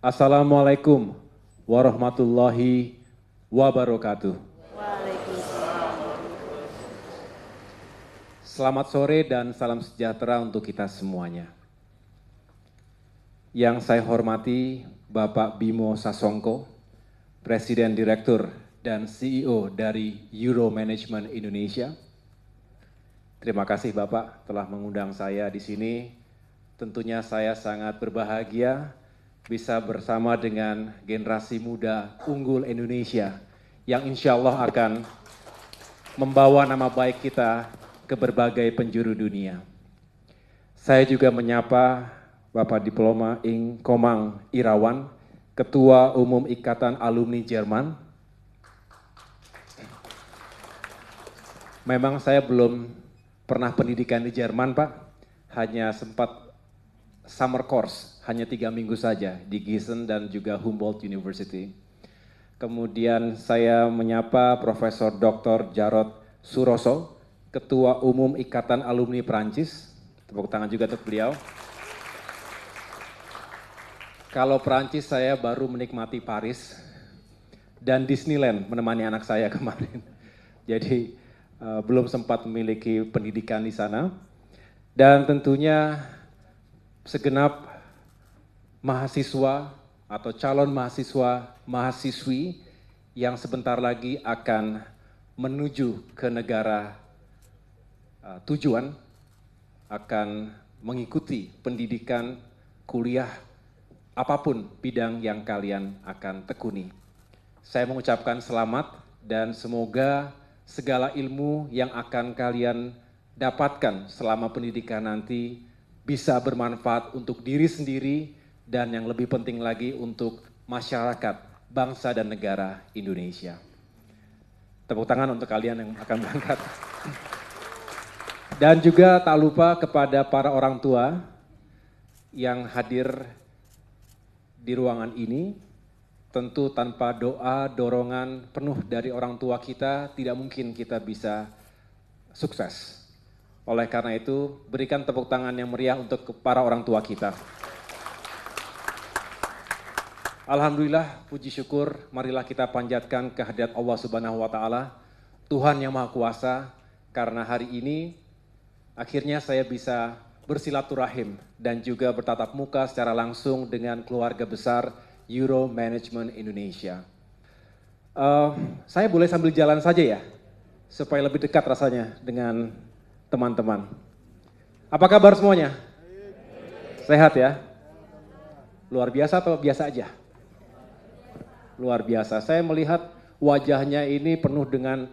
Assalamualaikum warahmatullahi wabarakatuh. Selamat sore dan salam sejahtera untuk kita semuanya. Yang saya hormati Bapak Bimo Sasongko, Presiden Direktur dan CEO dari Euro Management Indonesia. Terima kasih Bapak telah mengundang saya di sini. Tentunya saya sangat berbahagia bisa bersama dengan generasi muda unggul Indonesia yang insya Allah akan membawa nama baik kita ke berbagai penjuru dunia. Saya juga menyapa Bapak Diploma Ing Komang Irawan, Ketua Umum Ikatan Alumni Jerman. Memang saya belum pernah pendidikan di Jerman, Pak. Hanya sempat summer course hanya tiga minggu saja di Gießen dan juga Humboldt University. Kemudian saya menyapa Profesor Dr. Jarod Suroso, Ketua Umum Ikatan Alumni Perancis. Tepuk tangan juga untuk beliau. Kalau Perancis saya baru menikmati Paris dan Disneyland menemani anak saya kemarin. Jadi uh, belum sempat memiliki pendidikan di sana. Dan tentunya segenap mahasiswa atau calon mahasiswa mahasiswi yang sebentar lagi akan menuju ke negara uh, tujuan akan mengikuti pendidikan kuliah apapun bidang yang kalian akan tekuni. Saya mengucapkan selamat dan semoga segala ilmu yang akan kalian dapatkan selama pendidikan nanti bisa bermanfaat untuk diri sendiri dan yang lebih penting lagi untuk masyarakat, bangsa dan negara Indonesia. Tepuk tangan untuk kalian yang akan berangkat. Dan juga tak lupa kepada para orang tua yang hadir di ruangan ini, tentu tanpa doa, dorongan penuh dari orang tua kita, tidak mungkin kita bisa sukses. Oleh karena itu, berikan tepuk tangan yang meriah untuk para orang tua kita. Alhamdulillah, puji syukur, marilah kita panjatkan kehadirat Allah Subhanahu wa taala, Tuhan yang Maha Kuasa, karena hari ini akhirnya saya bisa bersilaturahim dan juga bertatap muka secara langsung dengan keluarga besar Euro Management Indonesia. Uh, saya boleh sambil jalan saja ya, supaya lebih dekat rasanya dengan teman-teman. Apa kabar semuanya? Sehat ya? Luar biasa atau biasa aja? Luar biasa. Saya melihat wajahnya ini penuh dengan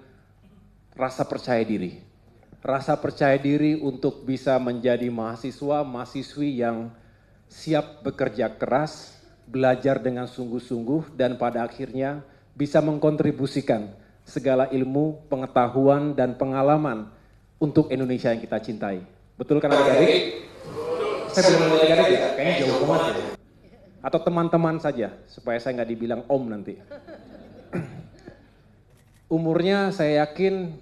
rasa percaya diri. Rasa percaya diri untuk bisa menjadi mahasiswa, mahasiswi yang siap bekerja keras, belajar dengan sungguh-sungguh, dan pada akhirnya bisa mengkontribusikan segala ilmu, pengetahuan, dan pengalaman untuk Indonesia yang kita cintai. Betul kan adik-adik? Saya belum adik-adik ya, kayaknya jauh banget ya. Atau teman-teman saja, supaya saya nggak dibilang om nanti. Umurnya saya yakin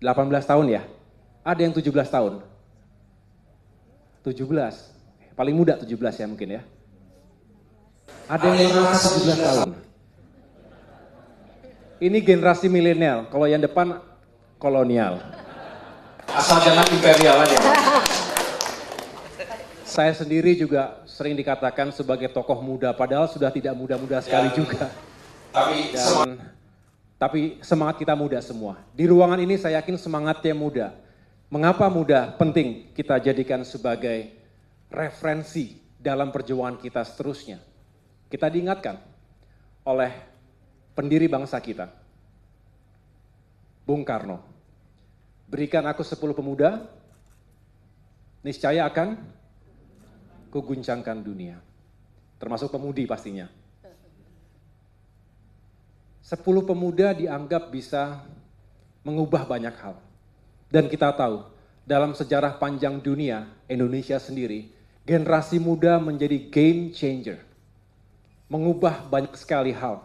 18 tahun ya. Ada yang 17 tahun. 17. Paling muda 17 ya mungkin ya. Ada yang merasa 17 tahun. Ini generasi milenial. Kalau yang depan kolonial. Asal jangan imperial aja. Saya sendiri juga sering dikatakan sebagai tokoh muda, padahal sudah tidak muda-muda sekali ya, juga. Tapi Dan, semang tapi semangat kita muda semua. Di ruangan ini saya yakin semangatnya muda. Mengapa muda penting kita jadikan sebagai referensi dalam perjuangan kita seterusnya. Kita diingatkan oleh pendiri bangsa kita, Bung Karno. Berikan aku sepuluh pemuda, niscaya akan kuguncangkan dunia. Termasuk pemudi pastinya. Sepuluh pemuda dianggap bisa mengubah banyak hal. Dan kita tahu, dalam sejarah panjang dunia, Indonesia sendiri, generasi muda menjadi game changer. Mengubah banyak sekali hal.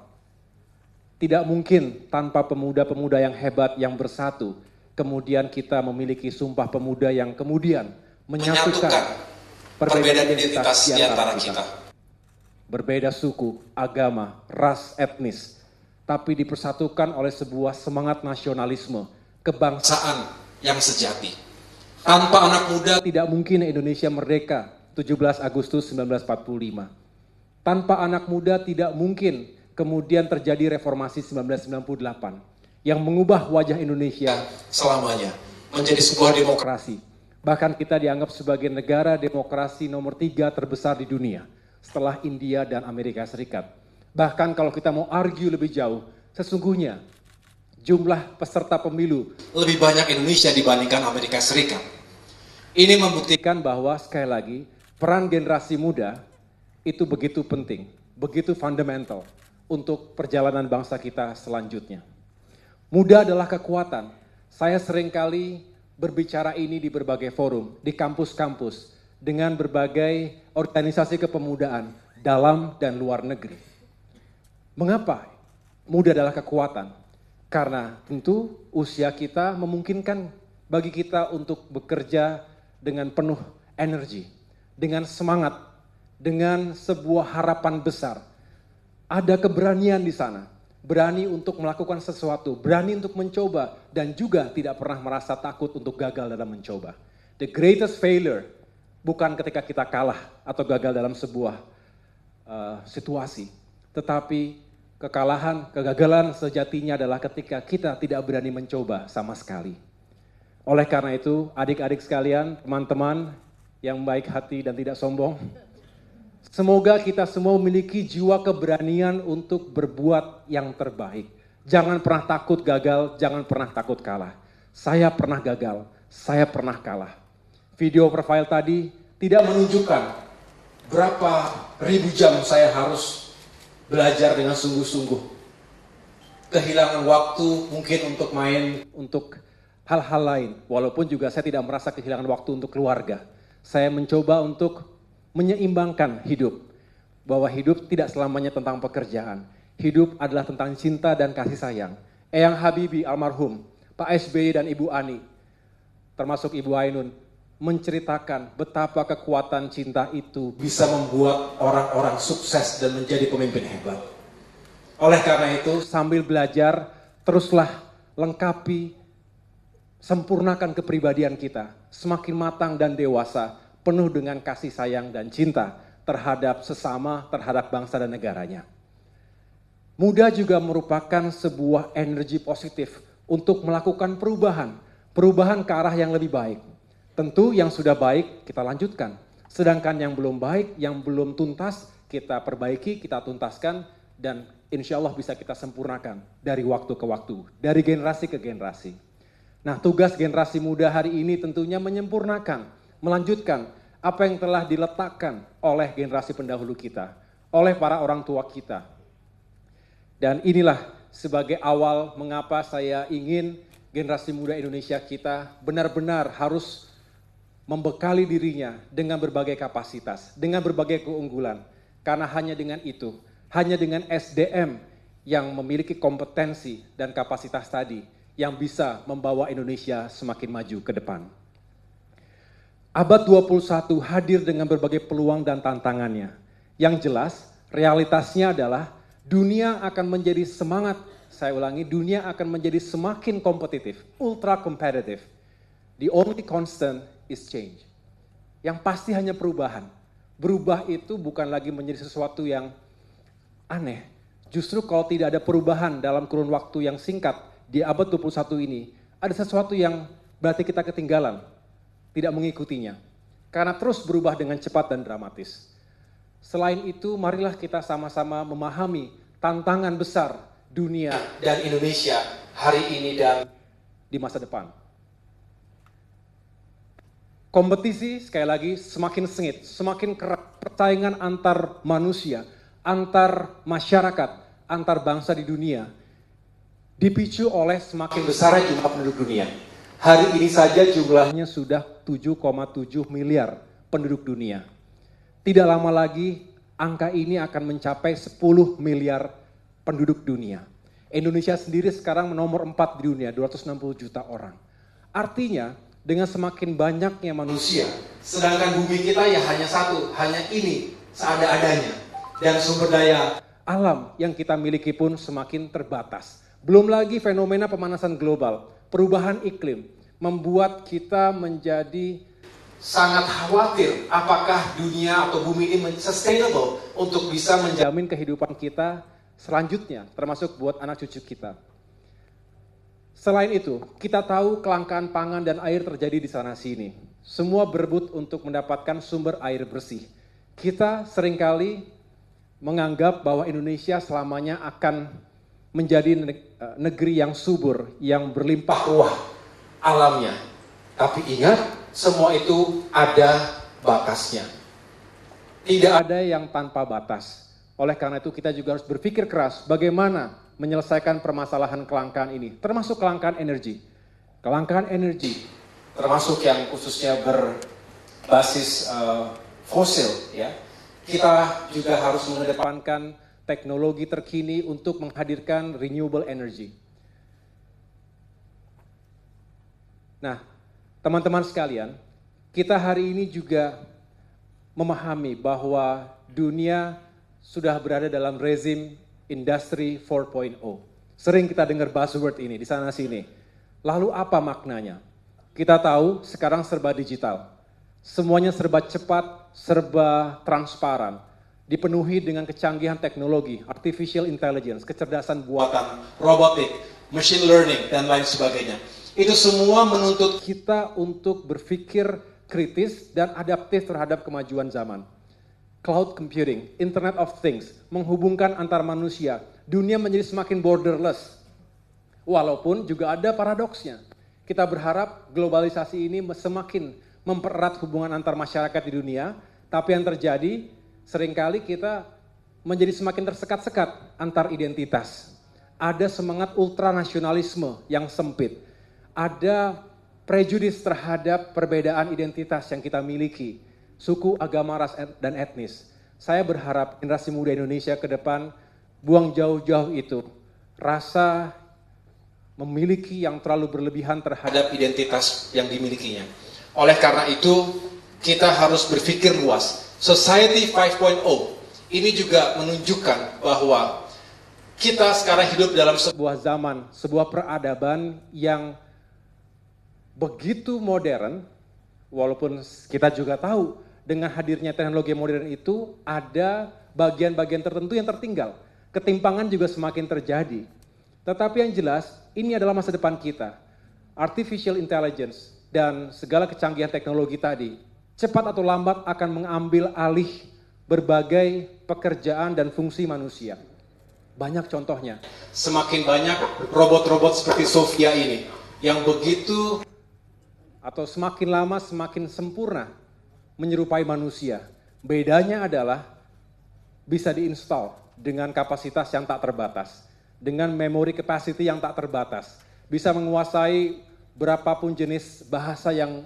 Tidak mungkin tanpa pemuda-pemuda yang hebat yang bersatu, kemudian kita memiliki Sumpah Pemuda yang kemudian menyatukan, perbedaan identitas di antara kita. kita. Berbeda suku, agama, ras, etnis, tapi dipersatukan oleh sebuah semangat nasionalisme, kebangsaan yang sejati. Tanpa anak muda tidak mungkin Indonesia merdeka 17 Agustus 1945. Tanpa anak muda tidak mungkin kemudian terjadi reformasi 1998 yang mengubah wajah Indonesia selamanya menjadi sebuah demokrasi. Bahkan kita dianggap sebagai negara demokrasi nomor tiga terbesar di dunia setelah India dan Amerika Serikat. Bahkan kalau kita mau argue lebih jauh, sesungguhnya jumlah peserta pemilu lebih banyak Indonesia dibandingkan Amerika Serikat. Ini membuktikan bahwa sekali lagi peran generasi muda itu begitu penting, begitu fundamental untuk perjalanan bangsa kita selanjutnya. Muda adalah kekuatan. Saya seringkali berbicara ini di berbagai forum, di kampus-kampus, dengan berbagai organisasi kepemudaan dalam dan luar negeri. Mengapa? Muda adalah kekuatan. Karena tentu usia kita memungkinkan bagi kita untuk bekerja dengan penuh energi, dengan semangat, dengan sebuah harapan besar. Ada keberanian di sana berani untuk melakukan sesuatu, berani untuk mencoba, dan juga tidak pernah merasa takut untuk gagal dalam mencoba. The greatest failure bukan ketika kita kalah atau gagal dalam sebuah uh, situasi, tetapi kekalahan, kegagalan sejatinya adalah ketika kita tidak berani mencoba sama sekali. Oleh karena itu, adik-adik sekalian, teman-teman yang baik hati dan tidak sombong, Semoga kita semua memiliki jiwa keberanian untuk berbuat yang terbaik. Jangan pernah takut gagal, jangan pernah takut kalah. Saya pernah gagal, saya pernah kalah. Video profile tadi tidak menunjukkan berapa ribu jam saya harus belajar dengan sungguh-sungguh. Kehilangan waktu mungkin untuk main, untuk hal-hal lain. Walaupun juga saya tidak merasa kehilangan waktu untuk keluarga. Saya mencoba untuk menyeimbangkan hidup. Bahwa hidup tidak selamanya tentang pekerjaan. Hidup adalah tentang cinta dan kasih sayang. Eyang Habibi almarhum, Pak SBY dan Ibu Ani, termasuk Ibu Ainun, menceritakan betapa kekuatan cinta itu bisa membuat orang-orang sukses dan menjadi pemimpin hebat. Oleh karena itu, sambil belajar, teruslah lengkapi, sempurnakan kepribadian kita, semakin matang dan dewasa, penuh dengan kasih sayang dan cinta terhadap sesama, terhadap bangsa dan negaranya. Muda juga merupakan sebuah energi positif untuk melakukan perubahan, perubahan ke arah yang lebih baik. Tentu yang sudah baik kita lanjutkan, sedangkan yang belum baik, yang belum tuntas kita perbaiki, kita tuntaskan dan insya Allah bisa kita sempurnakan dari waktu ke waktu, dari generasi ke generasi. Nah tugas generasi muda hari ini tentunya menyempurnakan melanjutkan apa yang telah diletakkan oleh generasi pendahulu kita, oleh para orang tua kita. Dan inilah sebagai awal mengapa saya ingin generasi muda Indonesia kita benar-benar harus membekali dirinya dengan berbagai kapasitas, dengan berbagai keunggulan. Karena hanya dengan itu, hanya dengan SDM yang memiliki kompetensi dan kapasitas tadi yang bisa membawa Indonesia semakin maju ke depan. Abad 21 hadir dengan berbagai peluang dan tantangannya. Yang jelas, realitasnya adalah dunia akan menjadi semangat, saya ulangi, dunia akan menjadi semakin kompetitif, ultra competitive. The only constant is change. Yang pasti hanya perubahan. Berubah itu bukan lagi menjadi sesuatu yang aneh. Justru kalau tidak ada perubahan dalam kurun waktu yang singkat di abad 21 ini, ada sesuatu yang berarti kita ketinggalan tidak mengikutinya, karena terus berubah dengan cepat dan dramatis. Selain itu, marilah kita sama-sama memahami tantangan besar dunia dan Indonesia hari ini dan di masa depan. Kompetisi, sekali lagi, semakin sengit, semakin keras persaingan antar manusia, antar masyarakat, antar bangsa di dunia, dipicu oleh semakin besarnya jumlah penduduk dunia. Hari ini saja jumlahnya sudah 7,7 miliar penduduk dunia. Tidak lama lagi angka ini akan mencapai 10 miliar penduduk dunia. Indonesia sendiri sekarang nomor 4 di dunia, 260 juta orang. Artinya dengan semakin banyaknya manusia, sedangkan bumi kita ya hanya satu, hanya ini seada-adanya. Dan sumber daya alam yang kita miliki pun semakin terbatas. Belum lagi fenomena pemanasan global perubahan iklim membuat kita menjadi sangat khawatir apakah dunia atau bumi ini sustainable untuk bisa menjamin kehidupan kita selanjutnya, termasuk buat anak cucu kita. Selain itu, kita tahu kelangkaan pangan dan air terjadi di sana-sini. Semua berebut untuk mendapatkan sumber air bersih. Kita seringkali menganggap bahwa Indonesia selamanya akan menjadi Eh, negeri yang subur, yang berlimpah ruah alamnya. Tapi ingat, semua itu ada batasnya. Tidak ada yang tanpa batas. Oleh karena itu kita juga harus berpikir keras bagaimana menyelesaikan permasalahan kelangkaan ini, termasuk kelangkaan energi. Kelangkaan energi termasuk yang khususnya berbasis uh, fosil ya. Kita juga harus mengedepankan teknologi terkini untuk menghadirkan renewable energy. Nah, teman-teman sekalian, kita hari ini juga memahami bahwa dunia sudah berada dalam rezim industri 4.0. Sering kita dengar buzzword ini di sana sini. Lalu apa maknanya? Kita tahu sekarang serba digital. Semuanya serba cepat, serba transparan dipenuhi dengan kecanggihan teknologi, artificial intelligence, kecerdasan buatan, robotik, machine learning, dan lain sebagainya. Itu semua menuntut kita untuk berpikir kritis dan adaptif terhadap kemajuan zaman. Cloud computing, Internet of Things, menghubungkan antar manusia, dunia menjadi semakin borderless. Walaupun juga ada paradoksnya. Kita berharap globalisasi ini semakin mempererat hubungan antar masyarakat di dunia, tapi yang terjadi seringkali kita menjadi semakin tersekat-sekat antar identitas. Ada semangat ultranasionalisme yang sempit. Ada prejudis terhadap perbedaan identitas yang kita miliki, suku, agama, ras, dan etnis. Saya berharap generasi muda Indonesia ke depan buang jauh-jauh itu rasa memiliki yang terlalu berlebihan terhadap identitas yang dimilikinya. Oleh karena itu, kita harus berpikir luas Society 5.0 ini juga menunjukkan bahwa kita sekarang hidup dalam sebuah zaman, sebuah peradaban yang begitu modern, walaupun kita juga tahu dengan hadirnya teknologi modern itu ada bagian-bagian tertentu yang tertinggal. Ketimpangan juga semakin terjadi. Tetapi yang jelas, ini adalah masa depan kita. Artificial intelligence dan segala kecanggihan teknologi tadi cepat atau lambat akan mengambil alih berbagai pekerjaan dan fungsi manusia. Banyak contohnya. Semakin banyak robot-robot seperti Sofia ini yang begitu atau semakin lama semakin sempurna menyerupai manusia. Bedanya adalah bisa diinstal dengan kapasitas yang tak terbatas, dengan memori capacity yang tak terbatas, bisa menguasai berapapun jenis bahasa yang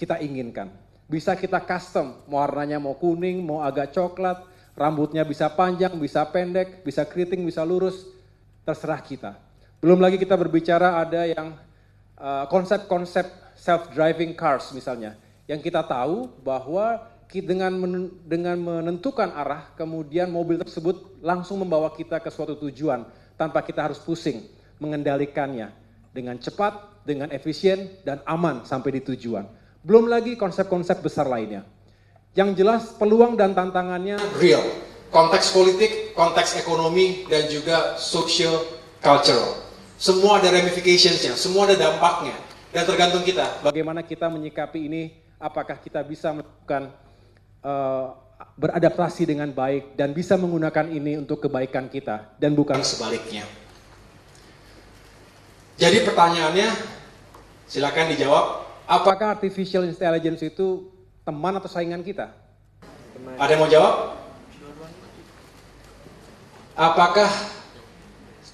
kita inginkan. Bisa kita custom, mau warnanya mau kuning, mau agak coklat, rambutnya bisa panjang, bisa pendek, bisa keriting, bisa lurus, terserah kita. Belum lagi kita berbicara ada yang eh, konsep-konsep uh, self-driving cars misalnya, yang kita tahu bahwa dengan dengan menentukan arah, kemudian mobil tersebut langsung membawa kita ke suatu tujuan tanpa kita harus pusing mengendalikannya dengan cepat, dengan efisien dan aman sampai di tujuan. Belum lagi konsep-konsep besar lainnya. Yang jelas peluang dan tantangannya real. Konteks politik, konteks ekonomi, dan juga social cultural. Semua ada ramificationsnya, semua ada dampaknya. Dan tergantung kita. Bagaimana kita menyikapi ini, apakah kita bisa melakukan uh, beradaptasi dengan baik dan bisa menggunakan ini untuk kebaikan kita dan bukan sebaliknya. Jadi pertanyaannya silakan dijawab Apakah artificial intelligence itu teman atau saingan kita? Teman. Ada yang mau jawab? Apakah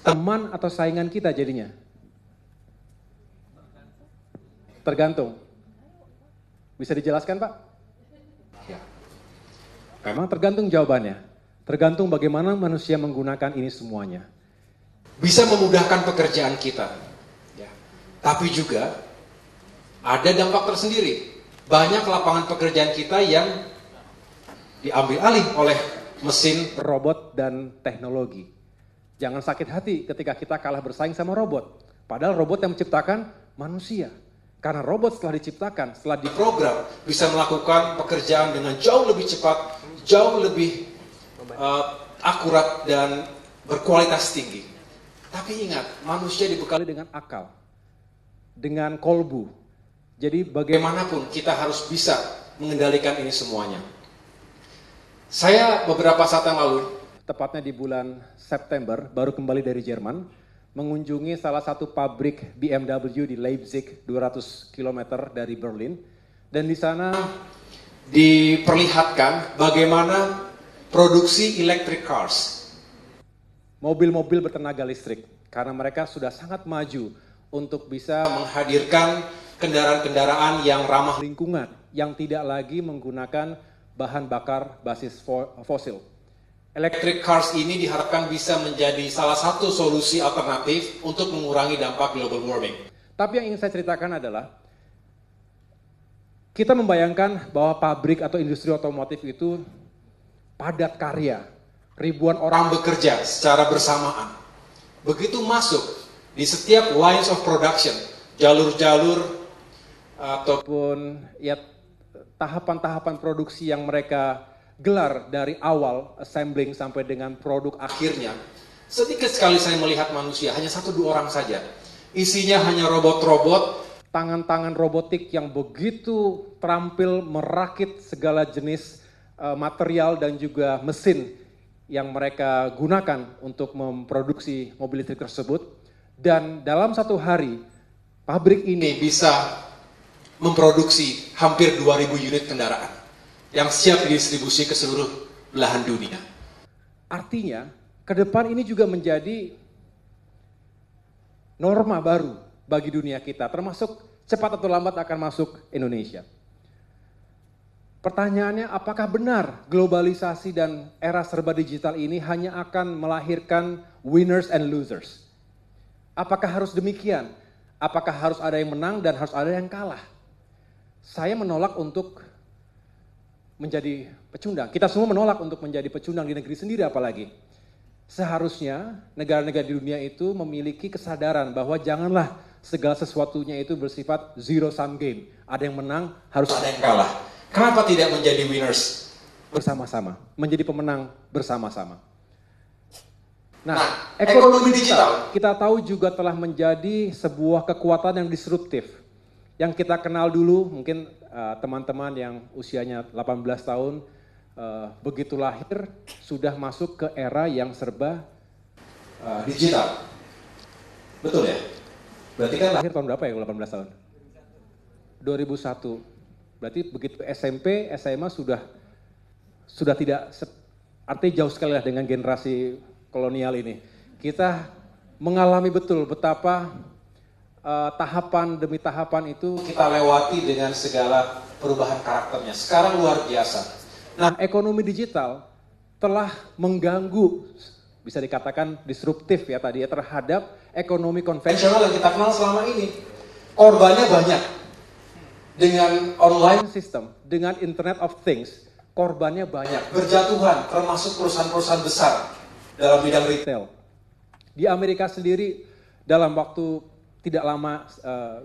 teman atau saingan kita jadinya? Tergantung. Bisa dijelaskan, Pak? Ya. Memang tergantung jawabannya. Tergantung bagaimana manusia menggunakan ini semuanya. Bisa memudahkan pekerjaan kita. Ya. Tapi juga ada dampak tersendiri. Banyak lapangan pekerjaan kita yang diambil alih oleh mesin, robot, dan teknologi. Jangan sakit hati ketika kita kalah bersaing sama robot. Padahal robot yang menciptakan manusia. Karena robot setelah diciptakan, setelah diprogram, bisa melakukan pekerjaan dengan jauh lebih cepat, jauh lebih uh, akurat dan berkualitas tinggi. Tapi ingat, manusia dibekali dengan akal, dengan kolbu, jadi bagaimanapun kita harus bisa mengendalikan ini semuanya. Saya beberapa saat yang lalu, tepatnya di bulan September, baru kembali dari Jerman, mengunjungi salah satu pabrik BMW di Leipzig, 200 km dari Berlin. Dan di sana diperlihatkan bagaimana produksi electric cars. Mobil-mobil bertenaga listrik, karena mereka sudah sangat maju untuk bisa menghadirkan kendaraan-kendaraan yang ramah lingkungan yang tidak lagi menggunakan bahan bakar basis fosil. Electric cars ini diharapkan bisa menjadi salah satu solusi alternatif untuk mengurangi dampak global warming. Tapi yang ingin saya ceritakan adalah kita membayangkan bahwa pabrik atau industri otomotif itu padat karya, ribuan orang bekerja secara bersamaan. Begitu masuk di setiap lines of production, jalur-jalur ataupun ya tahapan-tahapan produksi yang mereka gelar dari awal assembling sampai dengan produk akhirnya sedikit sekali saya melihat manusia hanya satu dua orang saja isinya hanya robot-robot tangan-tangan robotik yang begitu terampil merakit segala jenis eh, material dan juga mesin yang mereka gunakan untuk memproduksi mobil listrik tersebut dan dalam satu hari pabrik ini bisa memproduksi hampir 2.000 unit kendaraan yang siap didistribusi ke seluruh belahan dunia. Artinya, ke depan ini juga menjadi norma baru bagi dunia kita, termasuk cepat atau lambat akan masuk Indonesia. Pertanyaannya, apakah benar globalisasi dan era serba digital ini hanya akan melahirkan winners and losers? Apakah harus demikian? Apakah harus ada yang menang dan harus ada yang kalah? saya menolak untuk menjadi pecundang. Kita semua menolak untuk menjadi pecundang di negeri sendiri apalagi. Seharusnya negara-negara di dunia itu memiliki kesadaran bahwa janganlah segala sesuatunya itu bersifat zero sum game. Ada yang menang, harus ada yang kalah. Kenapa tidak menjadi winners bersama-sama, menjadi pemenang bersama-sama? Nah, nah ekonomi, ekonomi digital kita tahu juga telah menjadi sebuah kekuatan yang disruptif yang kita kenal dulu mungkin eh, teman-teman uh, yang usianya 18 tahun uh, begitu lahir sudah masuk ke era yang serba uh, digital. Betul ya? Berarti kan lahir tahun berapa ya 18 tahun? 2001. Berarti begitu SMP, SMA sudah sudah tidak artinya jauh sekali lah dengan generasi kolonial ini. Kita mengalami betul betapa uh, tahapan demi tahapan itu kita lewati dengan segala perubahan karakternya. Sekarang luar biasa. Nah, ekonomi digital telah mengganggu bisa dikatakan disruptif ya tadi ya terhadap ekonomi konvensional yang kita kenal selama ini. Korbannya banyak. Dengan online system, dengan Internet of Things, korbannya banyak. Berjatuhan termasuk perusahaan-perusahaan besar dalam bidang retail. Di Amerika sendiri dalam waktu tidak lama uh,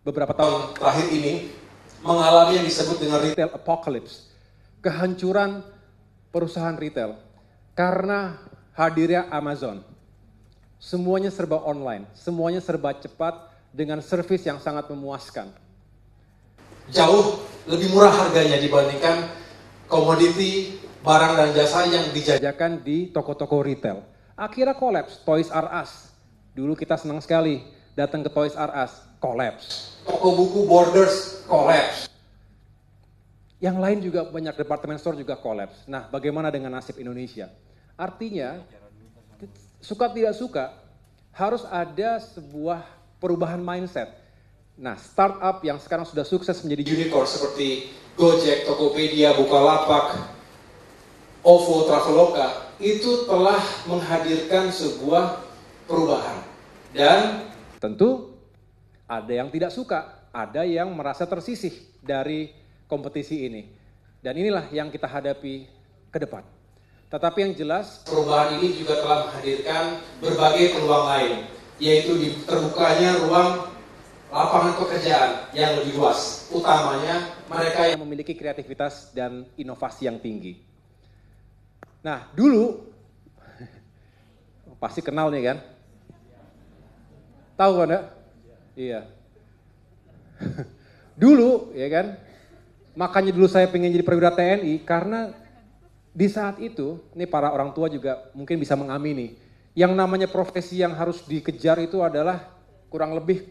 beberapa tahun terakhir ini mengalami yang disebut dengan retail apocalypse, kehancuran perusahaan retail karena hadirnya Amazon. Semuanya serba online, semuanya serba cepat dengan servis yang sangat memuaskan. Jauh lebih murah harganya dibandingkan komoditi, barang dan jasa yang dijajakan di toko-toko retail. Akhirnya kolaps, Toys R Us. Dulu kita senang sekali datang ke Toys R Us, collapse. Toko buku Borders, collapse. Yang lain juga banyak departemen store juga collapse. Nah, bagaimana dengan nasib Indonesia? Artinya, suka tidak suka, harus ada sebuah perubahan mindset. Nah, startup yang sekarang sudah sukses menjadi unicorn seperti Gojek, Tokopedia, Bukalapak, OVO, Traveloka, itu telah menghadirkan sebuah perubahan. Dan Tentu ada yang tidak suka, ada yang merasa tersisih dari kompetisi ini. Dan inilah yang kita hadapi ke depan. Tetapi yang jelas perubahan ini juga telah menghadirkan berbagai peluang lain, yaitu terbukanya ruang lapangan pekerjaan yang lebih luas, utamanya mereka yang memiliki kreativitas dan inovasi yang tinggi. Nah, dulu pasti kenal nih kan, Tahu kan ya? Iya. dulu ya kan, makanya dulu saya pengen jadi perwira TNI karena di saat itu, ini para orang tua juga mungkin bisa mengamini, yang namanya profesi yang harus dikejar itu adalah kurang lebih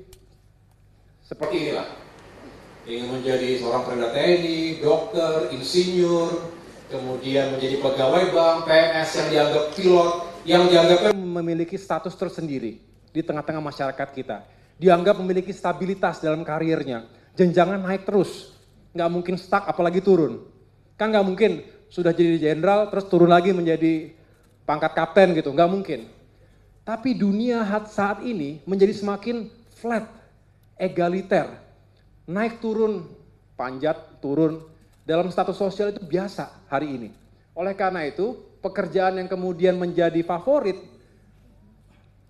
seperti inilah. Ingin menjadi seorang perwira TNI, dokter, insinyur, kemudian menjadi pegawai bank, PNS yang dianggap pilot, yang dianggap memiliki status tersendiri di tengah-tengah masyarakat kita. Dianggap memiliki stabilitas dalam karirnya, jenjangan naik terus, nggak mungkin stuck apalagi turun. Kan nggak mungkin sudah jadi jenderal terus turun lagi menjadi pangkat kapten gitu, nggak mungkin. Tapi dunia saat ini menjadi semakin flat, egaliter, naik turun, panjat turun, dalam status sosial itu biasa hari ini. Oleh karena itu, pekerjaan yang kemudian menjadi favorit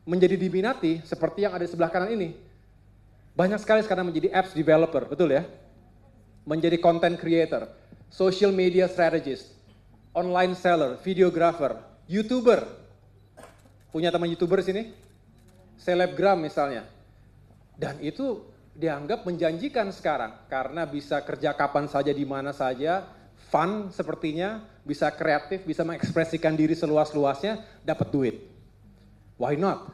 menjadi diminati seperti yang ada di sebelah kanan ini. Banyak sekali sekarang menjadi apps developer, betul ya? Menjadi content creator, social media strategist, online seller, videographer, youtuber. Punya teman youtuber sini? Selebgram misalnya. Dan itu dianggap menjanjikan sekarang karena bisa kerja kapan saja di mana saja, fun sepertinya, bisa kreatif, bisa mengekspresikan diri seluas-luasnya, dapat duit. Why not?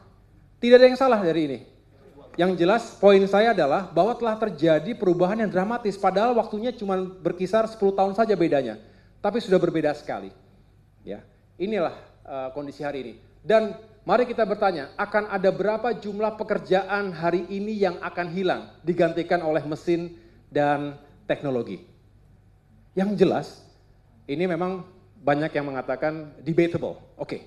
Tidak ada yang salah dari ini. Yang jelas poin saya adalah bahwa telah terjadi perubahan yang dramatis padahal waktunya cuma berkisar 10 tahun saja bedanya. Tapi sudah berbeda sekali. Ya, inilah uh, kondisi hari ini. Dan mari kita bertanya, akan ada berapa jumlah pekerjaan hari ini yang akan hilang digantikan oleh mesin dan teknologi? Yang jelas, ini memang banyak yang mengatakan debatable. Oke. Okay.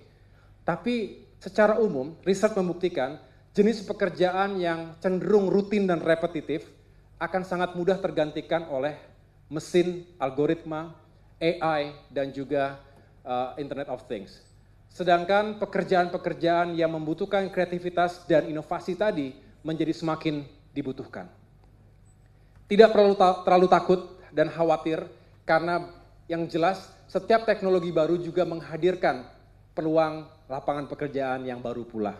Tapi secara umum riset membuktikan jenis pekerjaan yang cenderung rutin dan repetitif akan sangat mudah tergantikan oleh mesin, algoritma, AI, dan juga uh, Internet of Things. Sedangkan pekerjaan-pekerjaan yang membutuhkan kreativitas dan inovasi tadi menjadi semakin dibutuhkan. Tidak perlu ta terlalu takut dan khawatir karena yang jelas setiap teknologi baru juga menghadirkan peluang lapangan pekerjaan yang baru pula.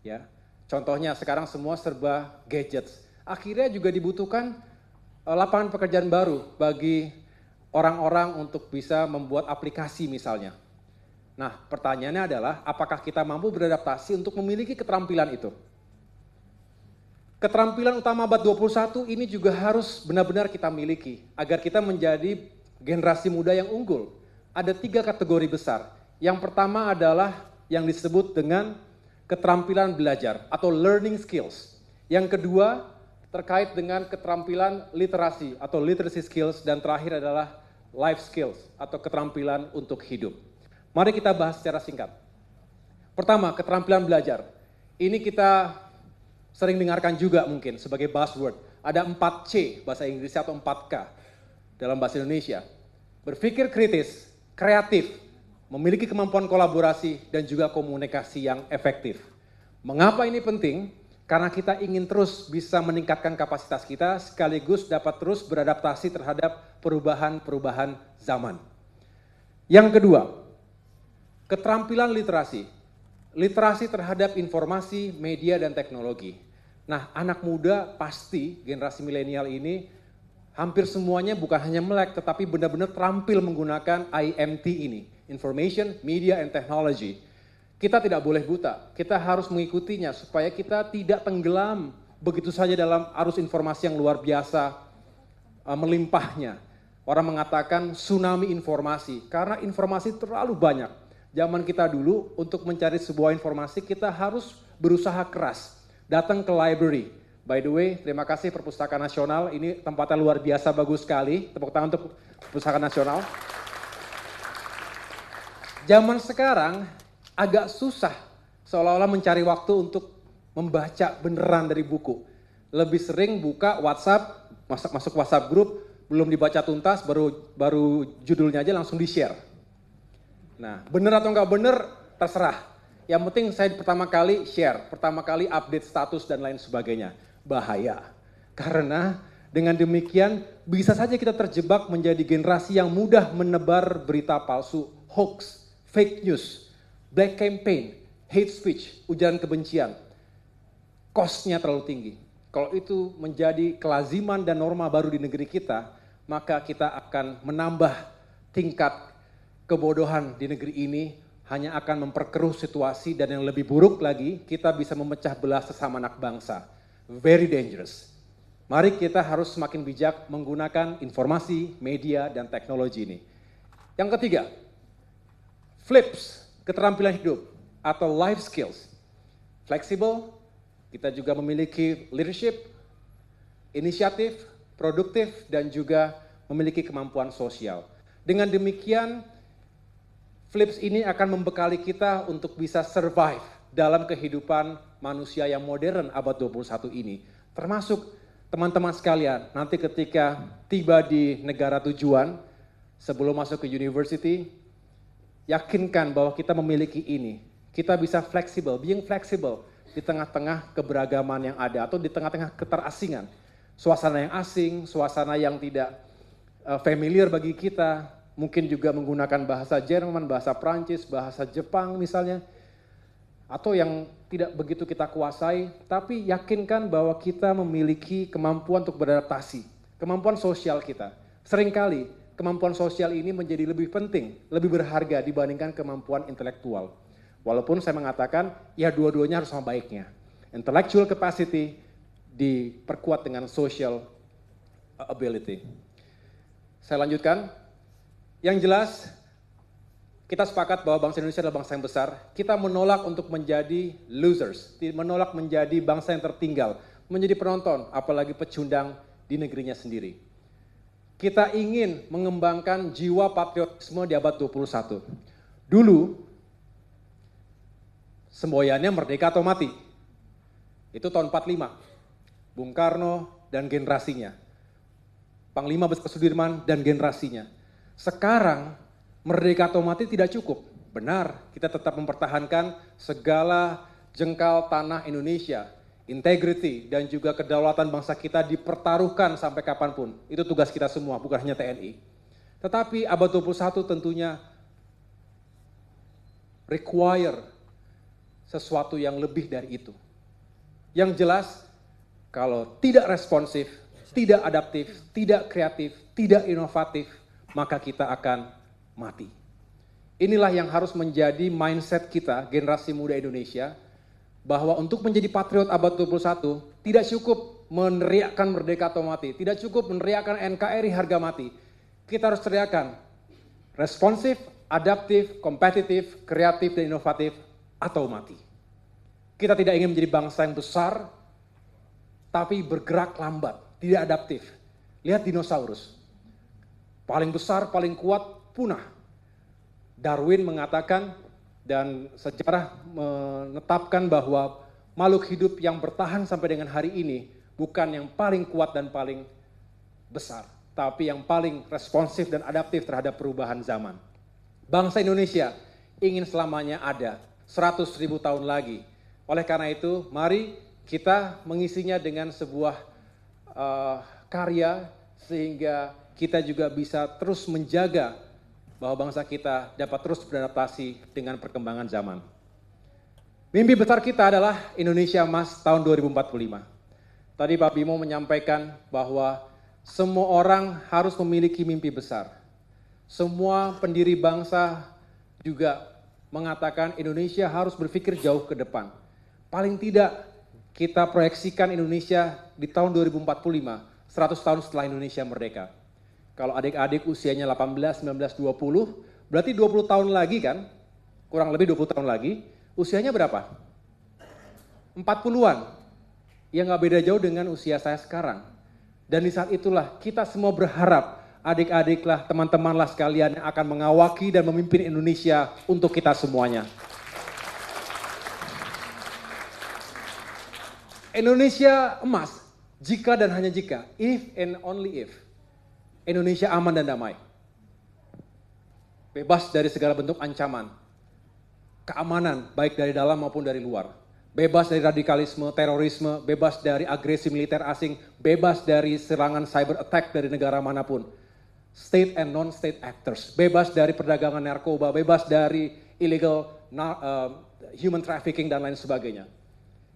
Ya. Contohnya sekarang semua serba gadgets. Akhirnya juga dibutuhkan eh, lapangan pekerjaan baru bagi orang-orang untuk bisa membuat aplikasi misalnya. Nah, pertanyaannya adalah apakah kita mampu beradaptasi untuk memiliki keterampilan itu? Keterampilan utama abad 21 ini juga harus benar-benar kita miliki agar kita menjadi generasi muda yang unggul. Ada tiga kategori besar. Yang pertama adalah yang disebut dengan keterampilan belajar atau learning skills. Yang kedua terkait dengan keterampilan literasi atau literacy skills dan terakhir adalah life skills atau keterampilan untuk hidup. Mari kita bahas secara singkat. Pertama, keterampilan belajar. Ini kita sering dengarkan juga mungkin sebagai buzzword. Ada 4C bahasa Inggris atau 4K dalam bahasa Indonesia. Berpikir kritis, kreatif, memiliki kemampuan kolaborasi dan juga komunikasi yang efektif. Mengapa ini penting? Karena kita ingin terus bisa meningkatkan kapasitas kita sekaligus dapat terus beradaptasi terhadap perubahan-perubahan zaman. Yang kedua, keterampilan literasi. Literasi terhadap informasi, media, dan teknologi. Nah, anak muda pasti generasi milenial ini hampir semuanya bukan hanya melek, tetapi benar-benar terampil menggunakan IMT ini information, media, and technology, kita tidak boleh buta. Kita harus mengikutinya supaya kita tidak tenggelam begitu saja dalam arus informasi yang luar biasa uh, melimpahnya. Orang mengatakan tsunami informasi karena informasi terlalu banyak. Zaman kita dulu untuk mencari sebuah informasi kita harus berusaha keras. Datang ke library. By the way, terima kasih Perpustakaan Nasional. Ini tempatnya luar biasa bagus sekali. Tepuk tangan untuk Perpustakaan Nasional zaman sekarang agak susah seolah-olah mencari waktu untuk membaca beneran dari buku. Lebih sering buka WhatsApp, masuk masuk WhatsApp grup, belum dibaca tuntas baru baru judulnya aja langsung di-share. Nah, bener atau nggak bener terserah. Yang penting saya pertama kali share, pertama kali update status dan lain sebagainya. Bahaya. Karena dengan demikian bisa saja kita terjebak menjadi generasi yang mudah menebar berita palsu, hoax, fake news, black campaign, hate speech, ujaran kebencian. Kosnya terlalu tinggi. Kalau itu menjadi kelaziman dan norma baru di negeri kita, maka kita akan menambah tingkat kebodohan di negeri ini hanya akan memperkeruh situasi dan yang lebih buruk lagi kita bisa memecah belah sesama anak bangsa. Very dangerous. Mari kita harus semakin bijak menggunakan informasi, media, dan teknologi ini. Yang ketiga, Flips, keterampilan hidup atau life skills. Flexible, kita juga memiliki leadership, inisiatif, produktif, dan juga memiliki kemampuan sosial. Dengan demikian, Flips ini akan membekali kita untuk bisa survive dalam kehidupan manusia yang modern abad 21 ini. Termasuk teman-teman sekalian, nanti ketika tiba di negara tujuan, sebelum masuk ke university, Yakinkan bahwa kita memiliki ini. Kita bisa fleksibel, being fleksibel di tengah-tengah keberagaman yang ada atau di tengah-tengah keterasingan. Suasana yang asing, suasana yang tidak eh, familiar bagi kita, mungkin juga menggunakan bahasa Jerman, bahasa Prancis, bahasa Jepang misalnya atau yang tidak begitu kita kuasai, tapi yakinkan bahwa kita memiliki kemampuan untuk beradaptasi, kemampuan sosial kita. Seringkali kemampuan sosial ini menjadi lebih penting, lebih berharga dibandingkan kemampuan intelektual. Walaupun saya mengatakan, ya dua-duanya harus sama baiknya. Intellectual capacity diperkuat dengan social uh, ability. Saya lanjutkan. Yang jelas, kita sepakat bahwa bangsa Indonesia adalah bangsa yang besar. Kita menolak untuk menjadi losers, menolak menjadi bangsa yang tertinggal, menjadi penonton, apalagi pecundang di negerinya sendiri kita ingin mengembangkan jiwa patriotisme di abad 21. Dulu, semboyannya merdeka atau mati. Itu tahun 45. Bung Karno dan generasinya. Panglima Besar Sudirman dan generasinya. Sekarang, merdeka atau mati tidak cukup. Benar, kita tetap mempertahankan segala jengkal tanah Indonesia integriti, dan juga kedaulatan bangsa kita dipertaruhkan sampai kapanpun. Itu tugas kita semua, bukan hanya TNI. Tetapi abad 21 tentunya require sesuatu yang lebih dari itu. Yang jelas, kalau tidak responsif, tidak adaptif, tidak kreatif, tidak inovatif, maka kita akan mati. Inilah yang harus menjadi mindset kita, generasi muda Indonesia, bahwa untuk menjadi patriot abad 21 tidak cukup meneriakkan merdeka atau mati, tidak cukup meneriakkan NKRI harga mati. Kita harus teriakan responsif, adaptif, kompetitif, kreatif dan inovatif atau mati. Kita tidak ingin menjadi bangsa yang besar tapi bergerak lambat, tidak adaptif. Lihat dinosaurus. Paling besar, paling kuat punah. Darwin mengatakan dan sejarah menetapkan bahwa makhluk hidup yang bertahan sampai dengan hari ini bukan yang paling kuat dan paling besar, tapi yang paling responsif dan adaptif terhadap perubahan zaman. Bangsa Indonesia ingin selamanya ada 100 ribu tahun lagi. Oleh karena itu, mari kita mengisinya dengan sebuah uh, karya sehingga kita juga bisa terus menjaga bahwa bangsa kita dapat terus beradaptasi dengan perkembangan zaman. Mimpi besar kita adalah Indonesia Emas tahun 2045. Tadi Pak Bimo menyampaikan bahwa semua orang harus memiliki mimpi besar. Semua pendiri bangsa juga mengatakan Indonesia harus berpikir jauh ke depan. Paling tidak kita proyeksikan Indonesia di tahun 2045, 100 tahun setelah Indonesia merdeka. Kalau adik-adik usianya 18, 19, 20, berarti 20 tahun lagi kan? Kurang lebih 20 tahun lagi. Usianya berapa? 40-an. yang nggak beda jauh dengan usia saya sekarang. Dan di saat itulah kita semua berharap adik-adiklah, teman-temanlah sekalian yang akan mengawaki dan memimpin Indonesia untuk kita semuanya. Indonesia emas, jika dan hanya jika, if and only if. Indonesia aman dan damai. Bebas dari segala bentuk ancaman. Keamanan baik dari dalam maupun dari luar. Bebas dari radikalisme, terorisme, bebas dari agresi militer asing, bebas dari serangan cyber attack dari negara manapun. State and non-state actors, bebas dari perdagangan narkoba, bebas dari illegal uh, human trafficking dan lain sebagainya.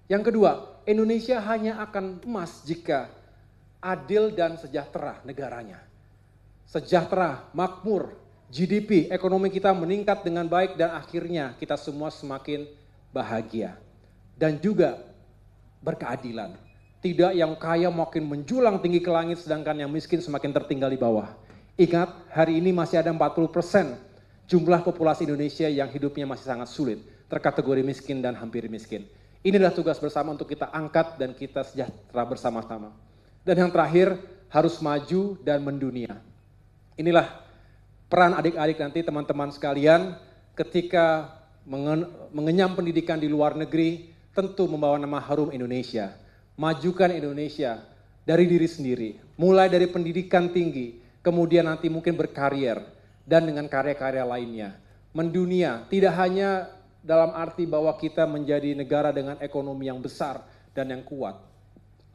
Yang kedua, Indonesia hanya akan emas jika adil dan sejahtera negaranya sejahtera, makmur, GDP, ekonomi kita meningkat dengan baik dan akhirnya kita semua semakin bahagia. Dan juga berkeadilan. Tidak yang kaya makin menjulang tinggi ke langit sedangkan yang miskin semakin tertinggal di bawah. Ingat, hari ini masih ada 40 persen jumlah populasi Indonesia yang hidupnya masih sangat sulit, terkategori miskin dan hampir miskin. Ini adalah tugas bersama untuk kita angkat dan kita sejahtera bersama-sama. Dan yang terakhir, harus maju dan mendunia. Inilah peran adik-adik nanti teman-teman sekalian ketika mengenyam pendidikan di luar negeri tentu membawa nama harum Indonesia. Majukan Indonesia dari diri sendiri, mulai dari pendidikan tinggi, kemudian nanti mungkin berkarier dan dengan karya-karya lainnya. Mendunia tidak hanya dalam arti bahwa kita menjadi negara dengan ekonomi yang besar dan yang kuat,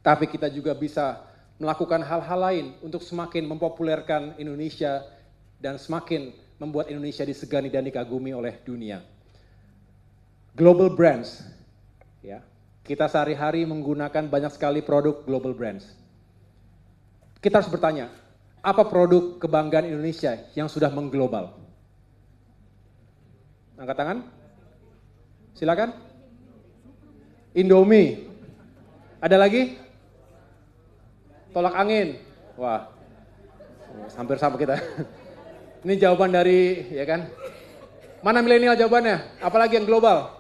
tapi kita juga bisa melakukan hal-hal lain untuk semakin mempopulerkan Indonesia dan semakin membuat Indonesia disegani dan dikagumi oleh dunia. Global brands, ya kita sehari-hari menggunakan banyak sekali produk global brands. Kita harus bertanya, apa produk kebanggaan Indonesia yang sudah mengglobal? Angkat tangan. Silakan. Indomie. Ada lagi? Tolak angin. Wah, hampir sama kita. Ini jawaban dari, ya kan? Mana milenial jawabannya? Apalagi yang global?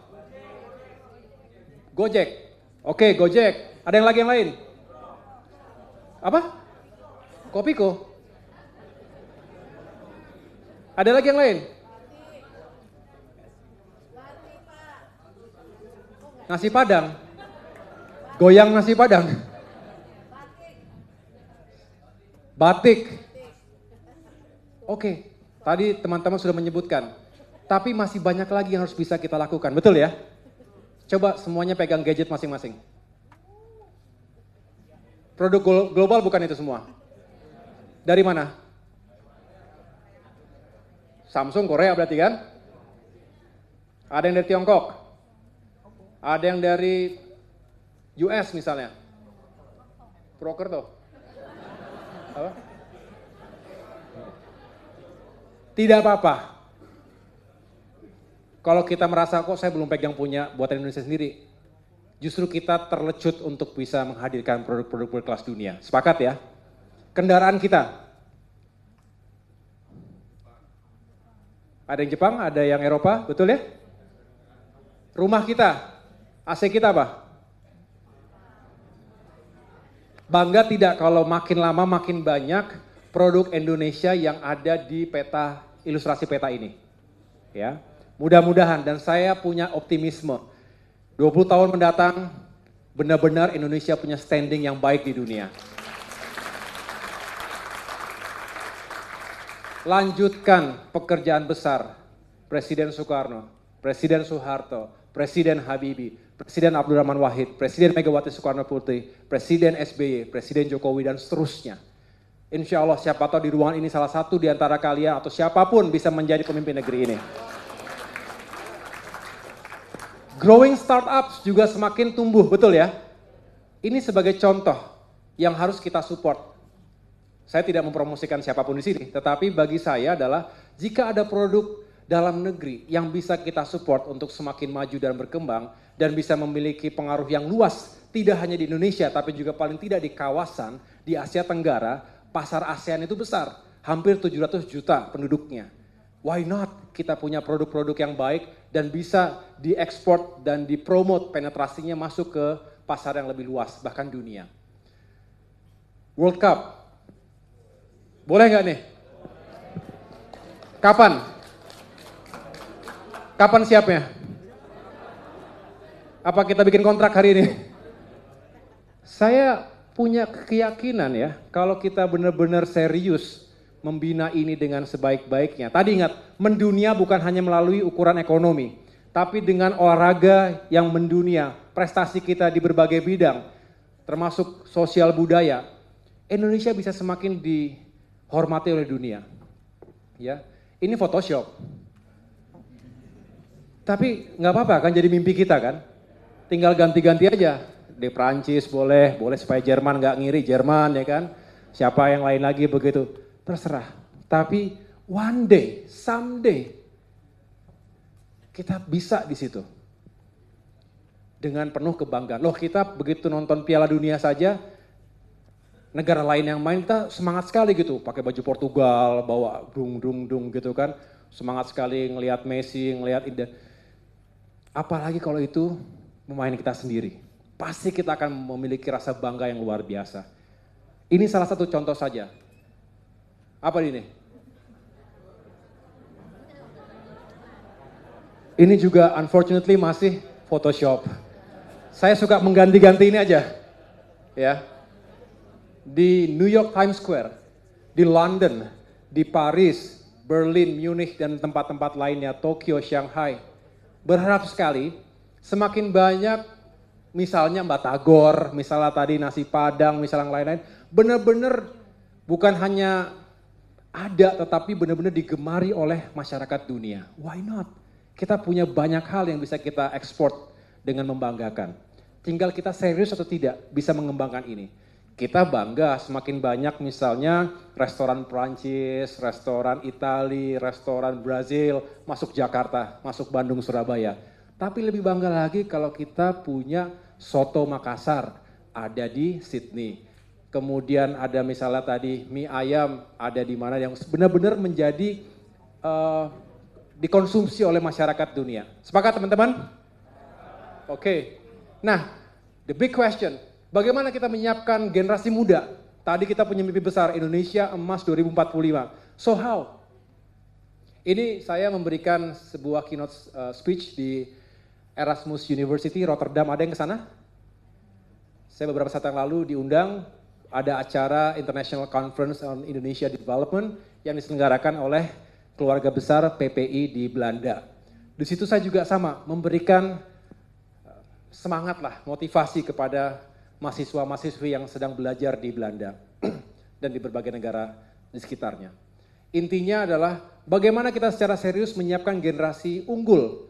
Gojek. Oke, Gojek. Ada yang lagi yang lain? Apa? Kopiko. Ada lagi yang lain? Nasi Padang. Goyang nasi Padang. Batik. Oke, okay. tadi teman-teman sudah menyebutkan. Tapi masih banyak lagi yang harus bisa kita lakukan, betul ya? Coba semuanya pegang gadget masing-masing. Produk global bukan itu semua. Dari mana? Samsung Korea berarti kan? Ada yang dari Tiongkok. Ada yang dari US misalnya. Prokerto apa? Tidak apa-apa. Kalau kita merasa kok saya belum pegang punya buatan Indonesia sendiri, justru kita terlecut untuk bisa menghadirkan produk-produk berkelas dunia. Sepakat ya? Kendaraan kita. Ada yang Jepang, ada yang Eropa, betul ya? Rumah kita, AC kita apa? Bangga tidak kalau makin lama makin banyak produk Indonesia yang ada di peta ilustrasi peta ini. Ya. Mudah-mudahan dan saya punya optimisme. 20 tahun mendatang benar-benar Indonesia punya standing yang baik di dunia. Lanjutkan pekerjaan besar Presiden Soekarno, Presiden Soeharto, Presiden Habibie, Presiden Abdurrahman Wahid, Presiden Megawati Soekarno Putri, Presiden SBY, Presiden Jokowi, dan seterusnya. Insya Allah siapa tahu di ruangan ini salah satu di antara kalian atau siapapun bisa menjadi pemimpin negeri ini. Growing startups juga semakin tumbuh, betul ya? Ini sebagai contoh yang harus kita support. Saya tidak mempromosikan siapapun di sini, tetapi bagi saya adalah jika ada produk dalam negeri yang bisa kita support untuk semakin maju dan berkembang dan bisa memiliki pengaruh yang luas tidak hanya di Indonesia tapi juga paling tidak di kawasan di Asia Tenggara, pasar ASEAN itu besar, hampir 700 juta penduduknya. Why not kita punya produk-produk yang baik dan bisa diekspor dan dipromot penetrasinya masuk ke pasar yang lebih luas, bahkan dunia. World Cup, boleh nggak nih? Kapan? Kapan siapnya? Apa kita bikin kontrak hari ini? Saya punya keyakinan ya, kalau kita benar-benar serius membina ini dengan sebaik-baiknya. Tadi ingat, mendunia bukan hanya melalui ukuran ekonomi, tapi dengan olahraga yang mendunia, prestasi kita di berbagai bidang, termasuk sosial budaya, Indonesia bisa semakin dihormati oleh dunia. Ya, ini Photoshop. Tapi nggak apa-apa kan jadi mimpi kita kan. Tinggal ganti-ganti aja. Di Prancis boleh, boleh supaya Jerman nggak ngiri Jerman ya kan. Siapa yang lain lagi begitu. Terserah. Tapi one day, someday kita bisa di situ. Dengan penuh kebanggaan. Loh kita begitu nonton Piala Dunia saja, negara lain yang main kita semangat sekali gitu. Pakai baju Portugal, bawa dung dung dung gitu kan. Semangat sekali ngelihat Messi, ngelihat Indah Apalagi kalau itu pemain kita sendiri. Pasti kita akan memiliki rasa bangga yang luar biasa. Ini salah satu contoh saja. Apa ini? Ini juga unfortunately masih Photoshop. Saya suka mengganti-ganti ini aja. Ya. Di New York Times Square, di London, di Paris, Berlin, Munich dan tempat-tempat lainnya, Tokyo, Shanghai berharap sekali semakin banyak misalnya Mbak Tagor, misalnya tadi nasi padang, misalnya lain-lain, benar-benar bukan hanya ada tetapi benar-benar digemari oleh masyarakat dunia. Why not? Kita punya banyak hal yang bisa kita ekspor dengan membanggakan. Tinggal kita serius atau tidak bisa mengembangkan ini kita bangga semakin banyak misalnya restoran Perancis, restoran Itali, restoran Brazil masuk Jakarta, masuk Bandung, Surabaya. Tapi lebih bangga lagi kalau kita punya soto Makassar ada di Sydney. Kemudian ada misalnya tadi mie ayam ada di mana yang benar-benar menjadi uh, dikonsumsi oleh masyarakat dunia. Sepakat teman-teman? Oke. Okay. Nah, the big question, Bagaimana kita menyiapkan generasi muda? Tadi kita punya mimpi besar Indonesia Emas 2045. So how? Ini saya memberikan sebuah keynote eh, speech di Erasmus University Rotterdam. Ada yang ke sana? Saya beberapa saat yang lalu diundang ada acara International Conference on Indonesia Development yang diselenggarakan oleh keluarga besar PPI di Belanda. Di situ saya juga sama memberikan eh, semangat lah, motivasi kepada mahasiswa-mahasiswi yang sedang belajar di Belanda dan di berbagai negara di sekitarnya. Intinya adalah bagaimana kita secara serius menyiapkan generasi unggul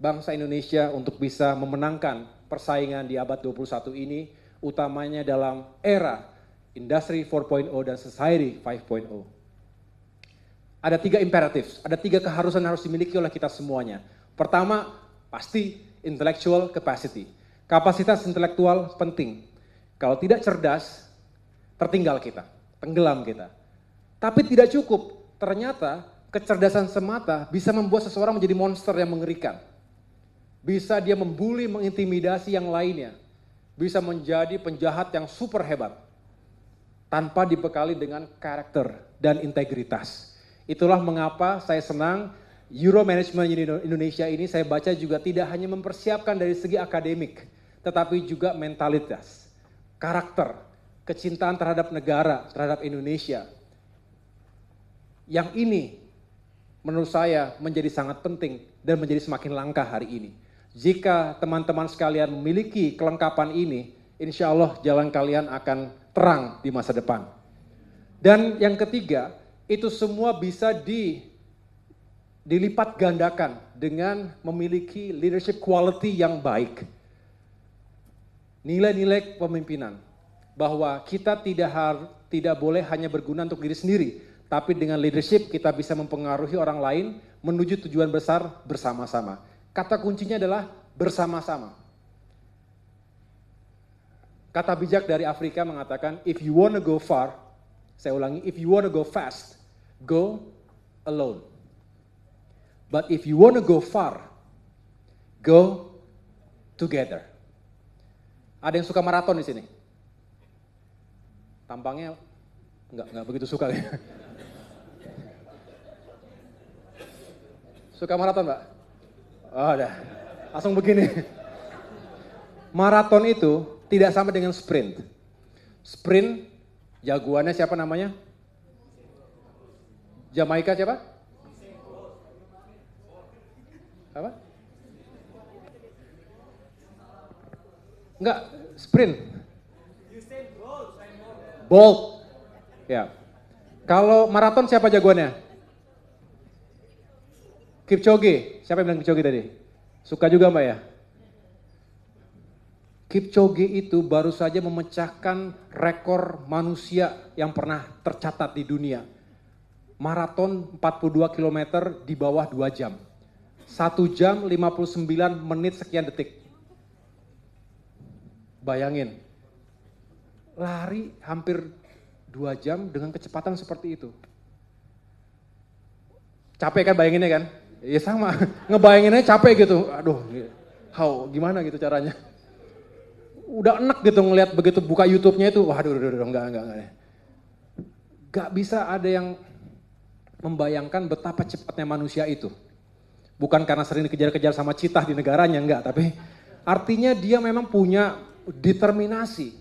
bangsa Indonesia untuk bisa memenangkan persaingan di abad 21 ini, utamanya dalam era industri 4.0 dan society 5.0 ada tiga imperatif, ada tiga keharusan yang harus dimiliki oleh kita semuanya. Pertama, pasti intellectual capacity. Kapasitas intelektual penting. Kalau tidak cerdas, tertinggal kita, tenggelam kita. Tapi tidak cukup, ternyata kecerdasan semata bisa membuat seseorang menjadi monster yang mengerikan. Bisa dia membuli, mengintimidasi yang lainnya. Bisa menjadi penjahat yang super hebat. Tanpa dibekali dengan karakter dan integritas. Itulah mengapa saya senang Euro Management Indonesia ini saya baca juga tidak hanya mempersiapkan dari segi akademik, tetapi juga mentalitas karakter, kecintaan terhadap negara, terhadap Indonesia. Yang ini menurut saya menjadi sangat penting dan menjadi semakin langka hari ini. Jika teman-teman sekalian memiliki kelengkapan ini, insya Allah jalan kalian akan terang di masa depan. Dan yang ketiga, itu semua bisa di dilipat gandakan dengan memiliki leadership quality yang baik nilai-nilai kepemimpinan bahwa kita tidak har, tidak boleh hanya berguna untuk diri sendiri, tapi dengan leadership kita bisa mempengaruhi orang lain menuju tujuan besar bersama-sama. Kata kuncinya adalah bersama-sama. Kata bijak dari Afrika mengatakan, if you wanna go far, saya ulangi, if you wanna go fast, go alone. But if you wanna go far, go together. Ada yang suka maraton di sini? Tampangnya nggak nggak begitu suka ya. Suka maraton, Pak? Oh, ada. Langsung begini. Maraton itu tidak sama dengan sprint. Sprint jagoannya siapa namanya? Jamaika siapa? Apa? Enggak, sprint. Bolt. Ya. Kalau maraton siapa jagoannya? Kipchoge. Siapa yang bilang Kipchoge tadi? Suka juga mbak ya? Kipchoge itu baru saja memecahkan rekor manusia yang pernah tercatat di dunia. Maraton 42 km di bawah 2 jam. 1 jam 59 menit sekian detik. Bayangin, lari hampir dua jam dengan kecepatan seperti itu. Capek kan bayanginnya kan? Ya sama, ngebayanginnya capek gitu. Aduh, how, gimana gitu caranya? Udah enak gitu ngelihat begitu buka YouTube-nya itu, waduh, aduh, aduh, enggak, enggak, enggak. Gak bisa ada yang membayangkan betapa cepatnya manusia itu. Bukan karena sering dikejar-kejar sama citah di negaranya, enggak, tapi artinya dia memang punya determinasi.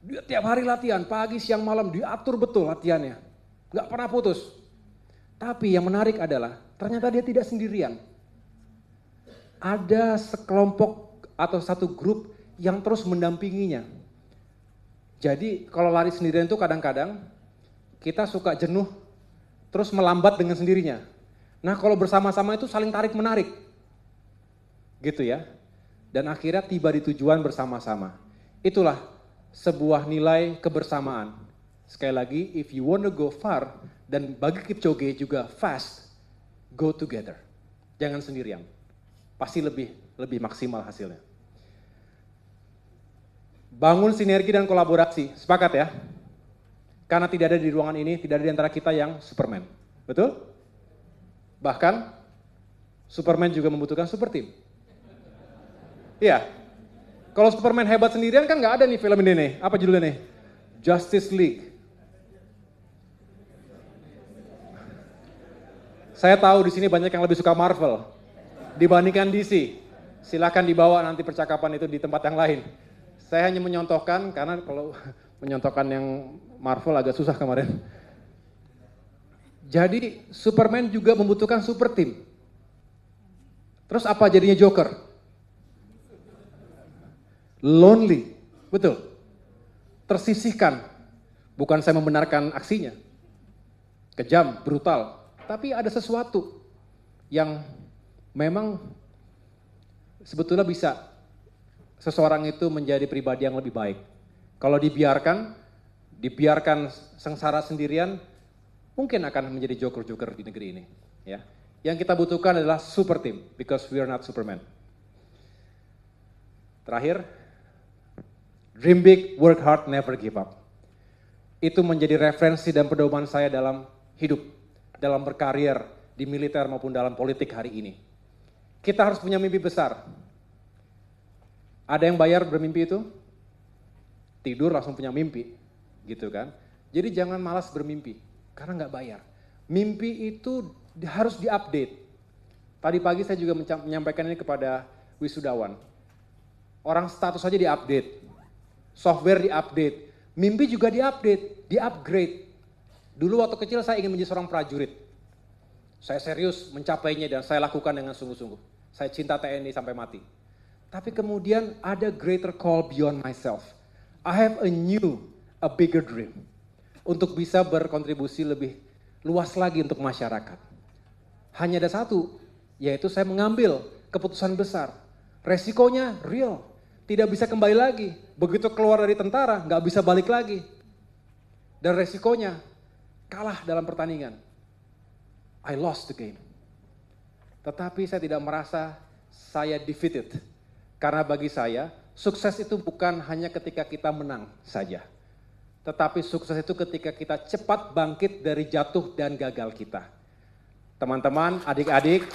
Dia tiap hari latihan, pagi, siang, malam diatur betul latihannya. Gak pernah putus. Tapi yang menarik adalah ternyata dia tidak sendirian. Ada sekelompok atau satu grup yang terus mendampinginya. Jadi kalau lari sendirian itu kadang-kadang kita suka jenuh terus melambat dengan sendirinya. Nah kalau bersama-sama itu saling tarik-menarik. Gitu ya dan akhirnya tiba di tujuan bersama-sama. Itulah sebuah nilai kebersamaan. Sekali lagi, if you want to go far, dan bagi Kipchoge juga fast, go together. Jangan sendirian. Pasti lebih lebih maksimal hasilnya. Bangun sinergi dan kolaborasi. Sepakat ya? Karena tidak ada di ruangan ini, tidak ada di antara kita yang Superman. Betul? Bahkan Superman juga membutuhkan super team. Iya. Kalau Superman hebat sendirian kan nggak ada nih film ini nih. Apa judulnya nih? Justice League. Saya tahu di sini banyak yang lebih suka Marvel dibandingkan DC. Silahkan dibawa nanti percakapan itu di tempat yang lain. Saya hanya menyontohkan karena kalau menyontohkan yang Marvel agak susah kemarin. Jadi Superman juga membutuhkan super team. Terus apa jadinya Joker? lonely, betul, tersisihkan. Bukan saya membenarkan aksinya, kejam, brutal, tapi ada sesuatu yang memang sebetulnya bisa seseorang itu menjadi pribadi yang lebih baik. Kalau dibiarkan, dibiarkan sengsara sendirian, mungkin akan menjadi joker-joker di negeri ini. Ya. Yang kita butuhkan adalah super team, because we are not Superman. Terakhir, Dream big, work hard, never give up. Itu menjadi referensi dan pedoman saya dalam hidup, dalam berkarier, di militer maupun dalam politik hari ini. Kita harus punya mimpi besar. Ada yang bayar bermimpi itu? Tidur langsung punya mimpi, gitu kan? Jadi jangan malas bermimpi, karena nggak bayar. Mimpi itu harus diupdate. Tadi pagi saya juga menyampaikan ini kepada wisudawan. Orang status saja diupdate software diupdate, mimpi juga diupdate, diupgrade. Dulu waktu kecil saya ingin menjadi seorang prajurit. Saya serius mencapainya dan saya lakukan dengan sungguh-sungguh. Saya cinta TNI sampai mati. Tapi kemudian ada greater call beyond myself. I have a new, a bigger dream. Untuk bisa berkontribusi lebih luas lagi untuk masyarakat. Hanya ada satu, yaitu saya mengambil keputusan besar. Resikonya real, tidak bisa kembali lagi. Begitu keluar dari tentara, nggak bisa balik lagi. Dan resikonya kalah dalam pertandingan. I lost the game. Tetapi saya tidak merasa saya defeated. Karena bagi saya, sukses itu bukan hanya ketika kita menang saja. Tetapi sukses itu ketika kita cepat bangkit dari jatuh dan gagal kita. Teman-teman, adik-adik,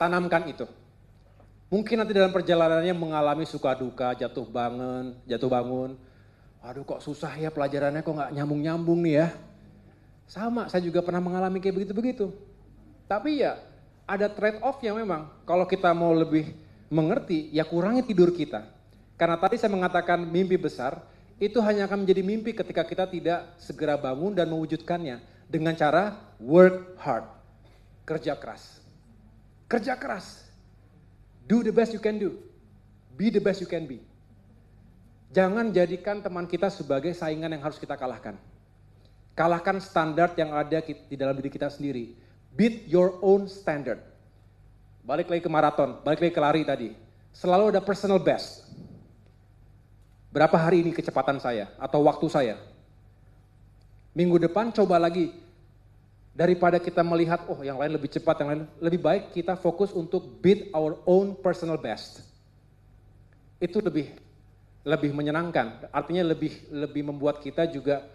tanamkan itu. Mungkin nanti dalam perjalanannya mengalami suka duka, jatuh bangun, jatuh bangun. Waduh, kok susah ya pelajarannya kok nggak nyambung-nyambung nih ya. Sama, saya juga pernah mengalami kayak begitu-begitu. Tapi ya ada trade off yang memang. Kalau kita mau lebih mengerti, ya kurangi tidur kita. Karena tadi saya mengatakan mimpi besar, itu hanya akan menjadi mimpi ketika kita tidak segera bangun dan mewujudkannya. Dengan cara work hard, kerja keras. Kerja keras. Do the best you can do. Be the best you can be. Jangan jadikan teman kita sebagai saingan yang harus kita kalahkan. Kalahkan standar yang ada di dalam diri kita sendiri. Beat your own standard. Balik lagi ke maraton, balik lagi ke lari tadi. Selalu ada personal best. Berapa hari ini kecepatan saya atau waktu saya? Minggu depan coba lagi daripada kita melihat oh yang lain lebih cepat, yang lain lebih baik kita fokus untuk beat our own personal best. Itu lebih lebih menyenangkan, artinya lebih lebih membuat kita juga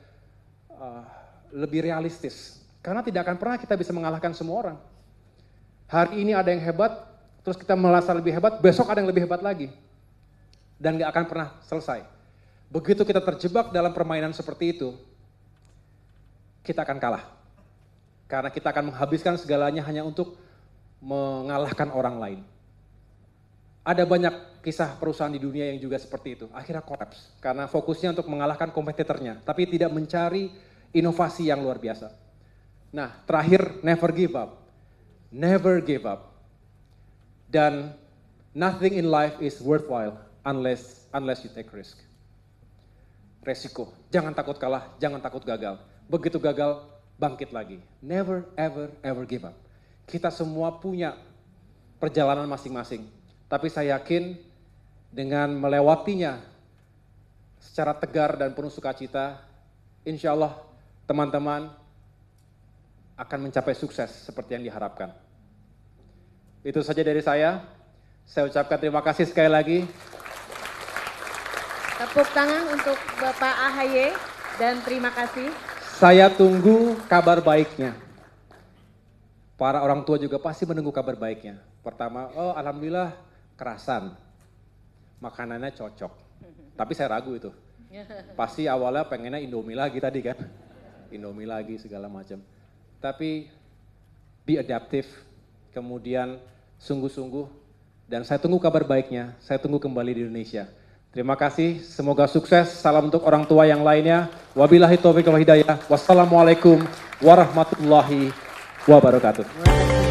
uh, lebih realistis. Karena tidak akan pernah kita bisa mengalahkan semua orang. Hari ini ada yang hebat, terus kita merasa lebih hebat, besok ada yang lebih hebat lagi. Dan gak akan pernah selesai. Begitu kita terjebak dalam permainan seperti itu, kita akan kalah. Karena kita akan menghabiskan segalanya hanya untuk mengalahkan orang lain. Ada banyak kisah perusahaan di dunia yang juga seperti itu. Akhirnya kolaps karena fokusnya untuk mengalahkan kompetitornya, tapi tidak mencari inovasi yang luar biasa. Nah, terakhir never give up. Never give up. Dan nothing in life is worthwhile unless unless you take risk. Resiko. Jangan takut kalah, jangan takut gagal. Begitu gagal, bangkit lagi. Never, ever, ever give up. Kita semua punya perjalanan masing-masing. Tapi saya yakin dengan melewatinya secara tegar dan penuh sukacita, insya Allah teman-teman akan mencapai sukses seperti yang diharapkan. Itu saja dari saya. Saya ucapkan terima kasih sekali lagi. Tepuk tangan untuk Bapak AHY dan terima kasih. Saya tunggu kabar baiknya. Para orang tua juga pasti menunggu kabar baiknya. Pertama, oh alhamdulillah kerasan. Makanannya cocok. Tapi saya ragu itu. Pasti awalnya pengennya Indomie lagi tadi kan. Indomie lagi segala macam. Tapi be adaptive. Kemudian sungguh-sungguh dan saya tunggu kabar baiknya. Saya tunggu kembali di Indonesia. Terima kasih, semoga sukses. Salam untuk orang tua yang lainnya. Wabillahi taufiq wal hidayah. Wassalamualaikum warahmatullahi wabarakatuh.